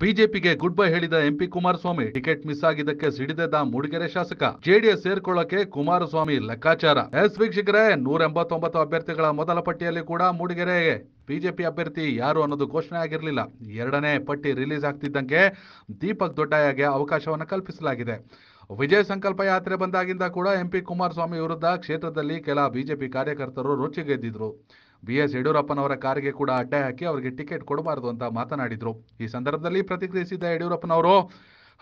ಬಿಜೆಪಿಗೆ goodbye ಹೇಳಿದ MP Kumaraswamy ticket miss ಆಗಿದ್ದಕ್ಕೆ ಸಿಡಿದೆದ ಮೂಡಿಗೆರೆ ಶಾಸಕ ಜೆಡಿಎಸ್ ಸೇರ್ಕೊಳ್ಳಕ್ಕೆ ಕುಮಾರಸ್ವಾಮಿ ಲೆಕ್ಕಾಚಾರ ಎಸ್ ವೀಕ್ಷಕರೇ ನೂರ ಎಂಬತ್ತೊಂಬತ್ತು ಅಭ್ಯರ್ಥಿಗಳ ಮೊದಲ ಪಟ್ಟಿಯಲ್ಲಿ ಕೂಡ ಮೂಡಿಗೆರೆಗೆ ಬಿಜೆಪಿ ಅಭ್ಯರ್ಥಿ ಯಾರು ಅನ್ನೋದು ಘೋಷಣೆ ಆಗಿರಲಿಲ್ಲ ಎರಡನೇ ಪಟ್ಟಿ ರಿಲೀಸ್ ಆಗ್ತಿದ್ದಂಗೆ ದೀಪಕ್ ದೊಡ್ಡಯ್ಯಗೆ ಅವಕಾಶವನ್ನು ಕಲ್ಪಿಸಲಾಗಿದೆ ವಿಜಯ ಸಂಕಲ್ಪ ಯಾತ್ರೆ ಬಂದಾಗಿಂದ ಕೂಡ ಎಂಪಿ ಕುಮಾರಸ್ವಾಮಿ ವಿರುದ್ಧ ಕ್ಷೇತ್ರದಲ್ಲಿ ಕೆಲ ಬಿಜೆಪಿ ಕಾರ್ಯಕರ್ತರು ರೊಚ್ಚಿಗೆದ್ದಿದ್ರು ಬಿ ಎಸ್ ಯಡಿಯೂರಪ್ಪನವರ ಕಾರಿಗೆ ಕೂಡ ಅಡ್ಡ ಹಾಕಿ ಅವರಿಗೆ ಟಿಕೆಟ್ ಕೊಡಬಾರದು ಅಂತ ಮಾತನಾಡಿದರು ಈ ಸಂದರ್ಭದಲ್ಲಿ ಪ್ರತಿಕ್ರಿಯಿಸಿದ ಯಡಿಯೂರಪ್ಪನವರು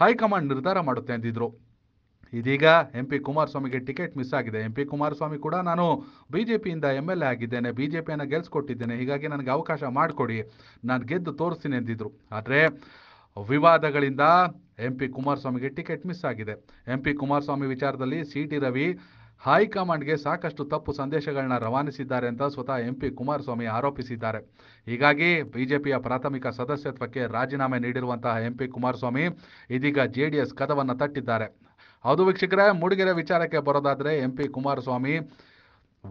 ಹೈಕಮಾಂಡ್ ನಿರ್ಧಾರ ಮಾಡುತ್ತೆ ಅಂದಿದ್ರು ಇದೀಗ ಎಂ ಪಿ ಕುಮಾರಸ್ವಾಮಿಗೆ ಟಿಕೆಟ್ ಮಿಸ್ ಆಗಿದೆ ಎಂ ಪಿ ಕುಮಾರಸ್ವಾಮಿ ಕೂಡ ನಾನು ಪಿಯಿಂದ ಎಮ್ ಎಲ್ ಎ ಆಗಿದ್ದೇನೆ ಬಿಜೆಪಿಯನ್ನು ಗೆಲ್ಸ್ಕೊಟ್ಟಿದ್ದೇನೆ ಹೀಗಾಗಿ ನನಗೆ ಅವಕಾಶ ಮಾಡಿಕೊಡಿ ನಾನು ಗೆದ್ದು ತೋರಿಸ್ತೀನಿ ಎಂದಿದ್ರು ಆದರೆ ವಿವಾದಗಳಿಂದ ಎಂ ಪಿ ಕುಮಾರಸ್ವಾಮಿಗೆ ಟಿಕೆಟ್ ಮಿಸ್ ಆಗಿದೆ ಎಂ ಪಿ ಕುಮಾರಸ್ವಾಮಿ ವಿಚಾರದಲ್ಲಿ ಸಿ ಟಿ ರವಿ ಹೈಕಮಾಂಡ್ಗೆ ಸಾಕಷ್ಟು ತಪ್ಪು ಸಂದೇಶಗಳನ್ನ ರವಾನಿಸಿದ್ದಾರೆ ಅಂತ ಸ್ವತಃ ಎಂಪಿ ಕುಮಾರಸ್ವಾಮಿ ಆರೋಪಿಸಿದ್ದಾರೆ ಹೀಗಾಗಿ ಬಿಜೆಪಿಯ ಪ್ರಾಥಮಿಕ ಸದಸ್ಯತ್ವಕ್ಕೆ ರಾಜೀನಾಮೆ ನೀಡಿರುವಂತಹ ಎಂಪಿ ಕುಮಾರಸ್ವಾಮಿ ಇದೀಗ ಜೆಡಿಎಸ್ ಕದವನ್ನು ತಟ್ಟಿದ್ದಾರೆ ಹೌದು ವೀಕ್ಷಕರೇ ಮೂಡಿಗೆರೆ ವಿಚಾರಕ್ಕೆ ಬರೋದಾದರೆ ಎಂಪಿ ಕುಮಾರಸ್ವಾಮಿ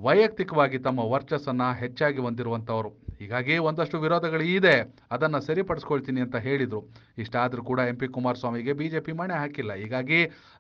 ವೈಯಕ್ತಿಕವಾಗಿ ತಮ್ಮ ವರ್ಚಸ್ಸನ್ನು ಹೆಚ್ಚಾಗಿ ಹೊಂದಿರುವಂಥವರು ಹೀಗಾಗಿ ಒಂದಷ್ಟು ವಿರೋಧಗಳು ಇದೆ ಅದನ್ನು ಸರಿಪಡಿಸ್ಕೊಳ್ತೀನಿ ಅಂತ ಹೇಳಿದರು ಇಷ್ಟಾದರೂ ಕೂಡ ಎಂ ಪಿ ಕುಮಾರಸ್ವಾಮಿಗೆ ಬಿ ಜೆ ಹಾಕಿಲ್ಲ ಹೀಗಾಗಿ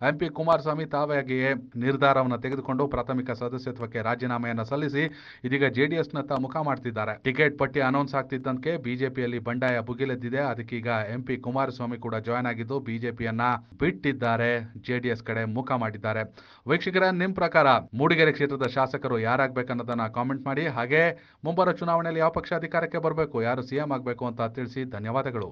ಎಂ ಪಿ ಕುಮಾರಸ್ವಾಮಿ ತಾವಾಗಿಯೇ ನಿರ್ಧಾರವನ್ನು ತೆಗೆದುಕೊಂಡು ಪ್ರಾಥಮಿಕ ಸದಸ್ಯತ್ವಕ್ಕೆ ರಾಜೀನಾಮೆಯನ್ನು ಸಲ್ಲಿಸಿ ಇದೀಗ ಜೆ ಡಿ ಎಸ್ನತ್ತ ಮುಖ ಮಾಡ್ತಿದ್ದಾರೆ ಟಿಕೆಟ್ ಪಟ್ಟಿ ಅನೌನ್ಸ್ ಆಗ್ತಿದ್ದಂತೆ ಬಿಜೆಪಿಯಲ್ಲಿ ಬಂಡಾಯ ಭುಗಿಲೆದ್ದಿದೆ ಅದಕ್ಕೀಗ ಎಂ ಪಿ ಕುಮಾರಸ್ವಾಮಿ ಕೂಡ ಜಾಯ್ನ್ ಆಗಿದ್ದು ಬಿಜೆಪಿಯನ್ನ ಬಿಟ್ಟಿದ್ದಾರೆ ಜೆ ಡಿ ಎಸ್ ಕಡೆ ಮುಖ ಮಾಡಿದ್ದಾರೆ ವೀಕ್ಷಕರ ನಿಮ್ಮ ಪ್ರಕಾರ ಮೂಡಿಗೆರೆ ಕ್ಷೇತ್ರದ ಶಾಸಕರು ಯಾರಾಗಬೇಕು ಅನ್ನೋದನ್ನು ಕಾಮೆಂಟ್ ಮಾಡಿ ಹಾಗೆ ಮುಂಬರುವ ಚುನಾವಣೆಯಲ್ಲಿ ಯಾವ ಪಕ್ಷ ಅಧಿಕಾರಕ್ಕೆ ಬರಬೇಕು ಯಾರು ಸಿಎಂ ಆಗಬೇಕು ಅಂತ ತಿಳಿಸಿ ಧನ್ಯವಾದಗಳು